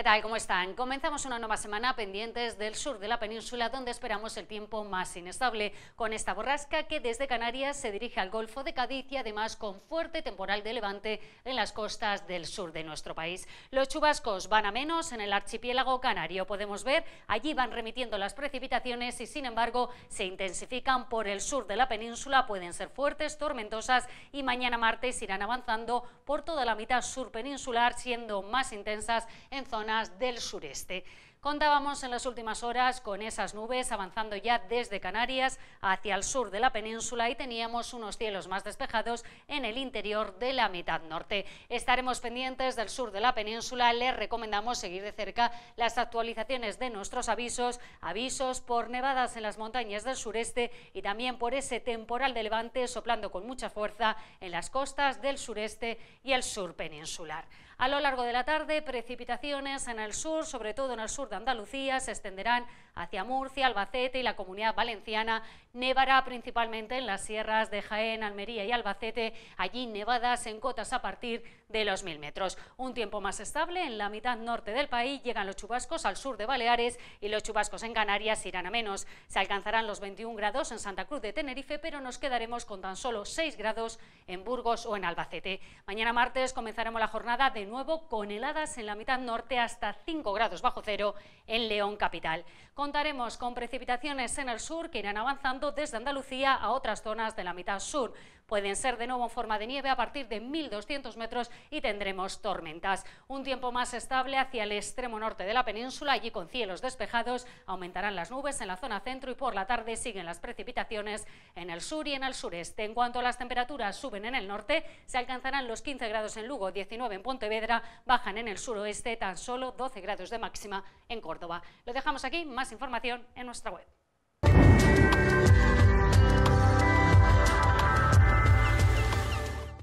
¿Qué tal? ¿Cómo están? Comenzamos una nueva semana pendientes del sur de la península donde esperamos el tiempo más inestable con esta borrasca que desde Canarias se dirige al Golfo de Cádiz y además con fuerte temporal de levante en las costas del sur de nuestro país. Los chubascos van a menos en el archipiélago canario. Podemos ver, allí van remitiendo las precipitaciones y sin embargo se intensifican por el sur de la península, pueden ser fuertes, tormentosas y mañana martes irán avanzando por toda la mitad sur peninsular siendo más intensas en zonas del sureste. Contábamos en las últimas horas con esas nubes avanzando ya desde Canarias hacia el sur de la península y teníamos unos cielos más despejados en el interior de la mitad norte. Estaremos pendientes del sur de la península. Les recomendamos seguir de cerca las actualizaciones de nuestros avisos, avisos por nevadas en las montañas del sureste y también por ese temporal de levante soplando con mucha fuerza en las costas del sureste y el sur peninsular. A lo largo de la tarde, precipitaciones en el sur, sobre todo en el sur de Andalucía, se extenderán hacia Murcia, Albacete y la Comunidad Valenciana. Nevará principalmente en las sierras de Jaén, Almería y Albacete, allí nevadas en cotas a partir de los 1.000 metros. Un tiempo más estable en la mitad norte del país, llegan los chubascos al sur de Baleares y los chubascos en Canarias irán a menos. Se alcanzarán los 21 grados en Santa Cruz de Tenerife, pero nos quedaremos con tan solo 6 grados en Burgos o en Albacete. Mañana martes comenzaremos la jornada de nuevo con heladas en la mitad norte hasta 5 grados bajo cero en León Capital. Contaremos con precipitaciones en el sur que irán avanzando desde Andalucía a otras zonas de la mitad sur. Pueden ser de nuevo en forma de nieve a partir de 1.200 metros y tendremos tormentas. Un tiempo más estable hacia el extremo norte de la península, allí con cielos despejados, aumentarán las nubes en la zona centro y por la tarde siguen las precipitaciones en el sur y en el sureste. En cuanto a las temperaturas suben en el norte, se alcanzarán los 15 grados en Lugo, 19 en Pontevedra, bajan en el suroeste tan solo 12 grados de máxima en Córdoba. Lo dejamos aquí, más información en nuestra web.